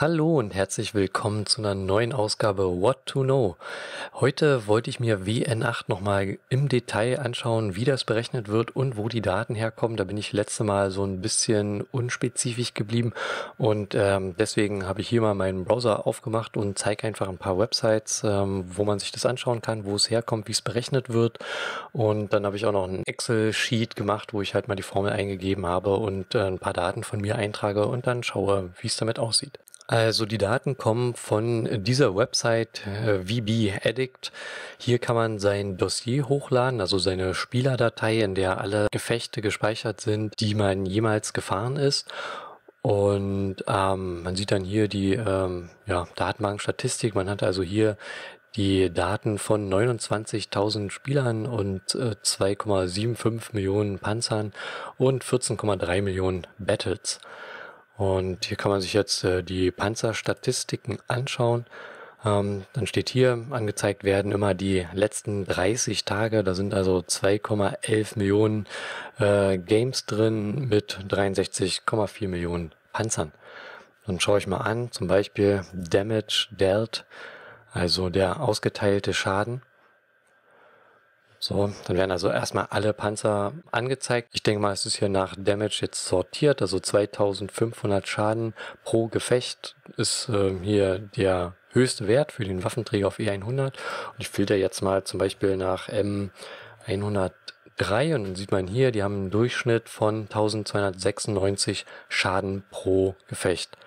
Hallo und herzlich willkommen zu einer neuen Ausgabe What to Know. Heute wollte ich mir WN8 nochmal im Detail anschauen, wie das berechnet wird und wo die Daten herkommen. Da bin ich letzte Mal so ein bisschen unspezifisch geblieben und ähm, deswegen habe ich hier mal meinen Browser aufgemacht und zeige einfach ein paar Websites, ähm, wo man sich das anschauen kann, wo es herkommt, wie es berechnet wird. Und dann habe ich auch noch ein Excel-Sheet gemacht, wo ich halt mal die Formel eingegeben habe und äh, ein paar Daten von mir eintrage und dann schaue, wie es damit aussieht. Also die Daten kommen von dieser Website äh, VB Addict. Hier kann man sein Dossier hochladen, also seine Spielerdatei, in der alle Gefechte gespeichert sind, die man jemals gefahren ist. Und ähm, man sieht dann hier die ähm, ja, Datenbankstatistik. Man hat also hier die Daten von 29.000 Spielern und äh, 2,75 Millionen Panzern und 14,3 Millionen Battles. Und hier kann man sich jetzt äh, die Panzerstatistiken anschauen. Ähm, dann steht hier, angezeigt werden immer die letzten 30 Tage. Da sind also 2,11 Millionen äh, Games drin mit 63,4 Millionen Panzern. Dann schaue ich mal an, zum Beispiel Damage Dealt, also der ausgeteilte Schaden. So, dann werden also erstmal alle Panzer angezeigt. Ich denke mal, es ist hier nach Damage jetzt sortiert, also 2500 Schaden pro Gefecht ist äh, hier der höchste Wert für den Waffenträger auf E100. Und ich filter jetzt mal zum Beispiel nach M103 und dann sieht man hier, die haben einen Durchschnitt von 1296 Schaden pro Gefecht.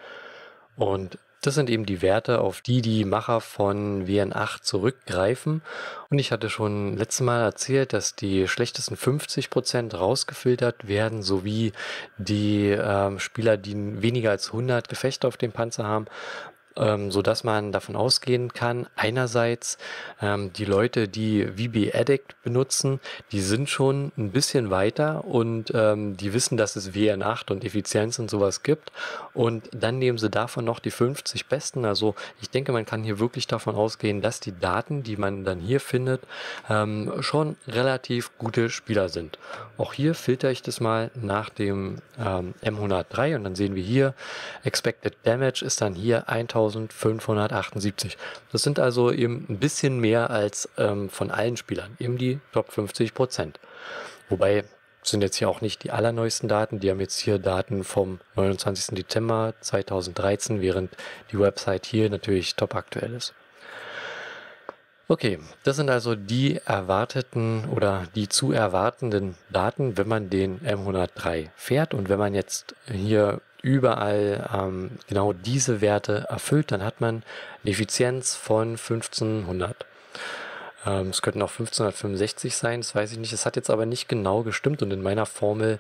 Und das sind eben die Werte, auf die die Macher von WN8 zurückgreifen. Und ich hatte schon letztes Mal erzählt, dass die schlechtesten 50% Prozent rausgefiltert werden, sowie die äh, Spieler, die weniger als 100 Gefechte auf dem Panzer haben, ähm, sodass man davon ausgehen kann, einerseits ähm, die Leute, die VB Addict benutzen, die sind schon ein bisschen weiter und ähm, die wissen, dass es WN8 und Effizienz und sowas gibt und dann nehmen sie davon noch die 50 besten. Also ich denke, man kann hier wirklich davon ausgehen, dass die Daten, die man dann hier findet, ähm, schon relativ gute Spieler sind. Auch hier filter ich das mal nach dem M103 ähm, und dann sehen wir hier, Expected Damage ist dann hier 1000 3578. Das sind also eben ein bisschen mehr als ähm, von allen Spielern, eben die Top 50 Prozent. Wobei sind jetzt hier auch nicht die allerneuesten Daten. Die haben jetzt hier Daten vom 29. Dezember 2013, während die Website hier natürlich top aktuell ist. Okay, das sind also die erwarteten oder die zu erwartenden Daten, wenn man den M103 fährt. Und wenn man jetzt hier überall ähm, genau diese Werte erfüllt, dann hat man eine Effizienz von 1500. Ähm, es könnten auch 1565 sein, das weiß ich nicht. Es hat jetzt aber nicht genau gestimmt und in meiner Formel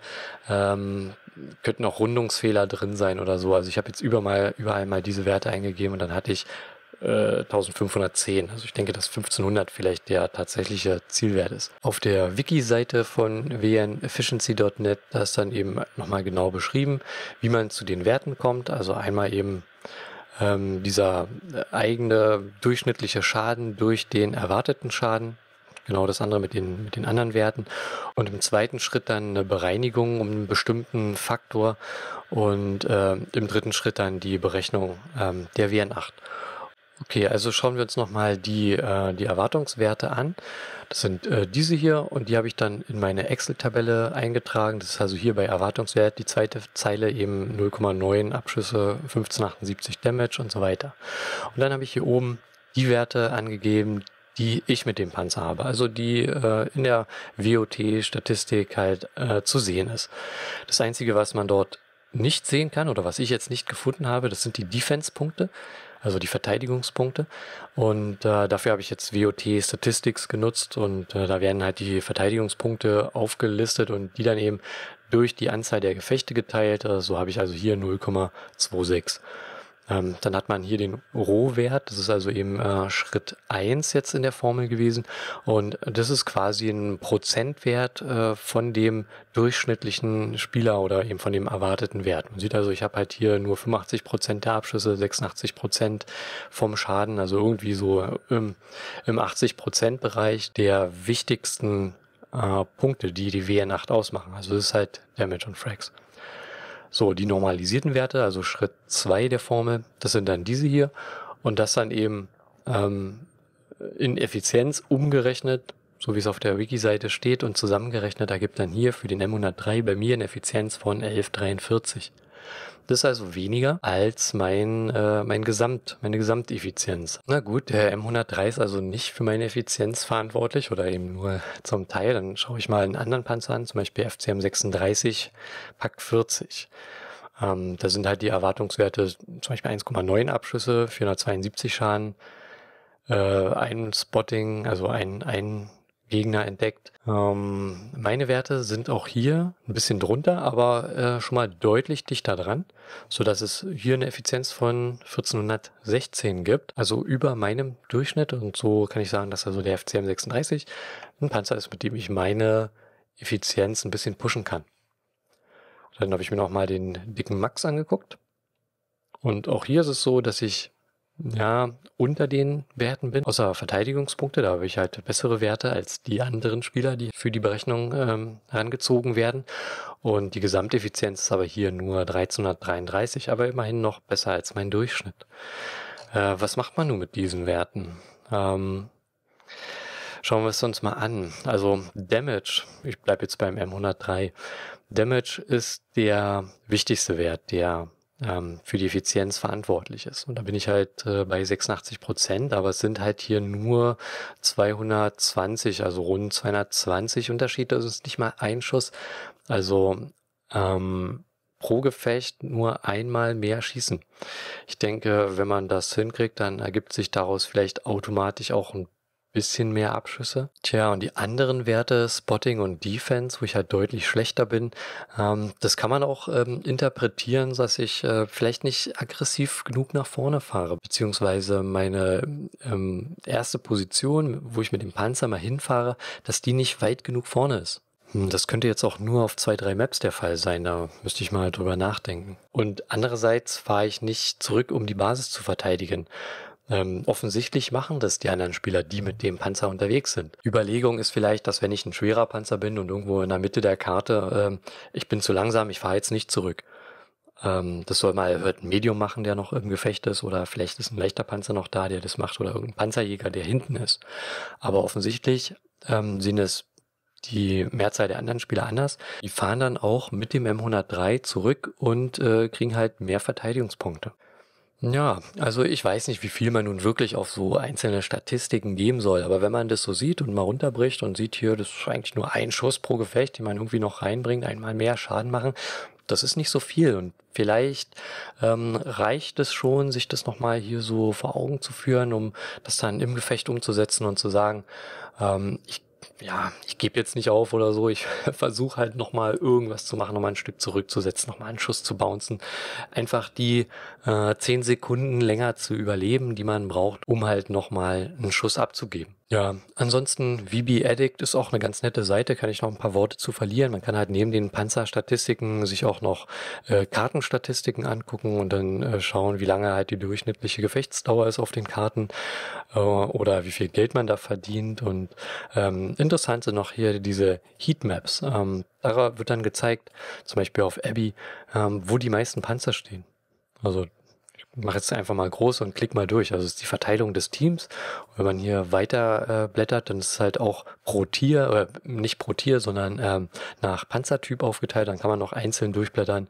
ähm, könnten auch Rundungsfehler drin sein oder so. Also ich habe jetzt überall, überall mal diese Werte eingegeben und dann hatte ich 1510. Äh, also ich denke, dass 1500 vielleicht der tatsächliche Zielwert ist. Auf der Wiki-Seite von wnefficiency.net, da ist dann eben nochmal genau beschrieben, wie man zu den Werten kommt. Also einmal eben ähm, dieser eigene durchschnittliche Schaden durch den erwarteten Schaden. Genau das andere mit den, mit den anderen Werten. Und im zweiten Schritt dann eine Bereinigung um einen bestimmten Faktor und äh, im dritten Schritt dann die Berechnung ähm, der WN8. Okay, also schauen wir uns nochmal die, äh, die Erwartungswerte an. Das sind äh, diese hier und die habe ich dann in meine Excel-Tabelle eingetragen. Das ist also hier bei Erwartungswert die zweite Zeile eben 0,9 Abschüsse, 1578 Damage und so weiter. Und dann habe ich hier oben die Werte angegeben, die ich mit dem Panzer habe, also die äh, in der WOT-Statistik halt äh, zu sehen ist. Das Einzige, was man dort nicht sehen kann oder was ich jetzt nicht gefunden habe, das sind die Defense-Punkte also die Verteidigungspunkte. Und äh, dafür habe ich jetzt WOT Statistics genutzt und äh, da werden halt die Verteidigungspunkte aufgelistet und die dann eben durch die Anzahl der Gefechte geteilt. Äh, so habe ich also hier 0,26. Ähm, dann hat man hier den Rohwert, das ist also eben äh, Schritt 1 jetzt in der Formel gewesen. Und das ist quasi ein Prozentwert äh, von dem durchschnittlichen Spieler oder eben von dem erwarteten Wert. Man sieht also, ich habe halt hier nur 85 Prozent der Abschlüsse, 86 Prozent vom Schaden, also irgendwie so äh, im, im 80 Prozent Bereich der wichtigsten äh, Punkte, die die W8 ausmachen. Also das ist halt Damage und Frags. So, die normalisierten Werte, also Schritt zwei der Formel, das sind dann diese hier. Und das dann eben ähm, in Effizienz umgerechnet, so wie es auf der Wiki-Seite steht und zusammengerechnet, da gibt dann hier für den M103 bei mir eine Effizienz von 1143. Das ist also weniger als mein, äh, mein Gesamt, meine Gesamteffizienz. Na gut, der M103 ist also nicht für meine Effizienz verantwortlich oder eben nur zum Teil. Dann schaue ich mal einen anderen Panzer an, zum Beispiel FCM 36 Pack 40. Ähm, da sind halt die Erwartungswerte zum Beispiel 1,9 Abschüsse, 472 Schaden, äh, ein Spotting, also ein, ein Gegner entdeckt. Ähm, meine Werte sind auch hier ein bisschen drunter, aber äh, schon mal deutlich dichter dran, so dass es hier eine Effizienz von 1416 gibt, also über meinem Durchschnitt. Und so kann ich sagen, dass also der FCM 36 ein Panzer ist, mit dem ich meine Effizienz ein bisschen pushen kann. Dann habe ich mir nochmal den dicken Max angeguckt. Und auch hier ist es so, dass ich ja, unter den Werten bin, außer Verteidigungspunkte, da habe ich halt bessere Werte als die anderen Spieler, die für die Berechnung ähm, herangezogen werden. Und die Gesamteffizienz ist aber hier nur 1333, aber immerhin noch besser als mein Durchschnitt. Äh, was macht man nun mit diesen Werten? Ähm, Schauen wir es uns mal an. Also Damage, ich bleibe jetzt beim M103. Damage ist der wichtigste Wert, der ähm, für die Effizienz verantwortlich ist. Und da bin ich halt äh, bei 86 Prozent, aber es sind halt hier nur 220, also rund 220 Unterschiede. das ist nicht mal ein Schuss. Also ähm, pro Gefecht nur einmal mehr schießen. Ich denke, wenn man das hinkriegt, dann ergibt sich daraus vielleicht automatisch auch ein bisschen mehr Abschüsse. Tja, und die anderen Werte, Spotting und Defense, wo ich halt deutlich schlechter bin, ähm, das kann man auch ähm, interpretieren, dass ich äh, vielleicht nicht aggressiv genug nach vorne fahre, beziehungsweise meine ähm, erste Position, wo ich mit dem Panzer mal hinfahre, dass die nicht weit genug vorne ist. Hm, das könnte jetzt auch nur auf zwei, drei Maps der Fall sein, da müsste ich mal drüber nachdenken. Und andererseits fahre ich nicht zurück, um die Basis zu verteidigen ähm, offensichtlich machen das die anderen Spieler, die mit dem Panzer unterwegs sind. Überlegung ist vielleicht, dass wenn ich ein schwerer Panzer bin und irgendwo in der Mitte der Karte, ähm, ich bin zu langsam, ich fahre jetzt nicht zurück. Ähm, das soll mal halt ein Medium machen, der noch im Gefecht ist, oder vielleicht ist ein leichter Panzer noch da, der das macht, oder irgendein Panzerjäger, der hinten ist. Aber offensichtlich ähm, sind es die Mehrzahl der anderen Spieler anders. Die fahren dann auch mit dem M103 zurück und äh, kriegen halt mehr Verteidigungspunkte. Ja, also ich weiß nicht, wie viel man nun wirklich auf so einzelne Statistiken geben soll, aber wenn man das so sieht und mal runterbricht und sieht hier, das ist eigentlich nur ein Schuss pro Gefecht, den man irgendwie noch reinbringt, einmal mehr Schaden machen, das ist nicht so viel und vielleicht ähm, reicht es schon, sich das nochmal hier so vor Augen zu führen, um das dann im Gefecht umzusetzen und zu sagen, ähm, ich ja, ich gebe jetzt nicht auf oder so. Ich versuche halt nochmal irgendwas zu machen, nochmal ein Stück zurückzusetzen, nochmal einen Schuss zu bouncen. Einfach die äh, zehn Sekunden länger zu überleben, die man braucht, um halt nochmal einen Schuss abzugeben. Ja, ansonsten VB Addict ist auch eine ganz nette Seite, kann ich noch ein paar Worte zu verlieren. Man kann halt neben den Panzerstatistiken sich auch noch äh, Kartenstatistiken angucken und dann äh, schauen, wie lange halt die durchschnittliche Gefechtsdauer ist auf den Karten äh, oder wie viel Geld man da verdient. Und ähm, interessant sind noch hier diese Heatmaps. Ähm, da wird dann gezeigt, zum Beispiel auf Abby, ähm, wo die meisten Panzer stehen. Also mache jetzt einfach mal groß und klick mal durch. Also es ist die Verteilung des Teams. Und wenn man hier weiter äh, blättert, dann ist es halt auch pro Tier, äh, nicht pro Tier, sondern ähm, nach Panzertyp aufgeteilt. Dann kann man noch einzeln durchblättern.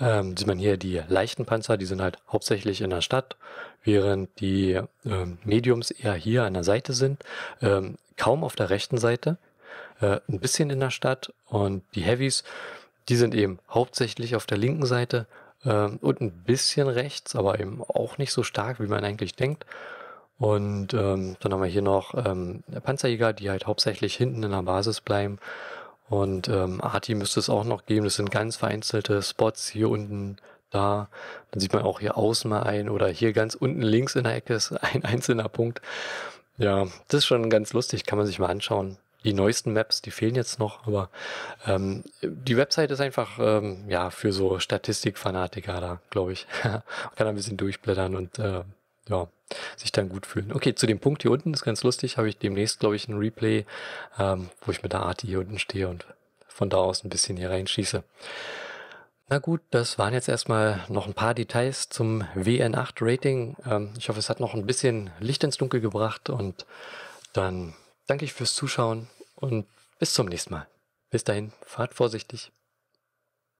Ähm, sieht man hier die leichten Panzer, die sind halt hauptsächlich in der Stadt, während die ähm, Mediums eher hier an der Seite sind, ähm, kaum auf der rechten Seite, äh, ein bisschen in der Stadt und die Heavies, die sind eben hauptsächlich auf der linken Seite ähm, und ein bisschen rechts, aber eben auch nicht so stark, wie man eigentlich denkt. Und ähm, dann haben wir hier noch ähm, Panzerjäger, die halt hauptsächlich hinten in der Basis bleiben. Und ähm, Arti müsste es auch noch geben. Das sind ganz vereinzelte Spots hier unten da. Dann sieht man auch hier außen mal ein oder hier ganz unten links in der Ecke ist ein einzelner Punkt. Ja, das ist schon ganz lustig, kann man sich mal anschauen die neuesten Maps, die fehlen jetzt noch, aber ähm, die Website ist einfach ähm, ja für so Statistikfanatiker da, glaube ich. Man kann ein bisschen durchblättern und äh, ja, sich dann gut fühlen. Okay, zu dem Punkt hier unten ist ganz lustig, habe ich demnächst, glaube ich, ein Replay, ähm, wo ich mit der Art hier unten stehe und von da aus ein bisschen hier reinschieße. Na gut, das waren jetzt erstmal noch ein paar Details zum WN8 Rating. Ähm, ich hoffe, es hat noch ein bisschen Licht ins Dunkel gebracht und dann danke ich fürs Zuschauen und bis zum nächsten Mal. Bis dahin, fahrt vorsichtig.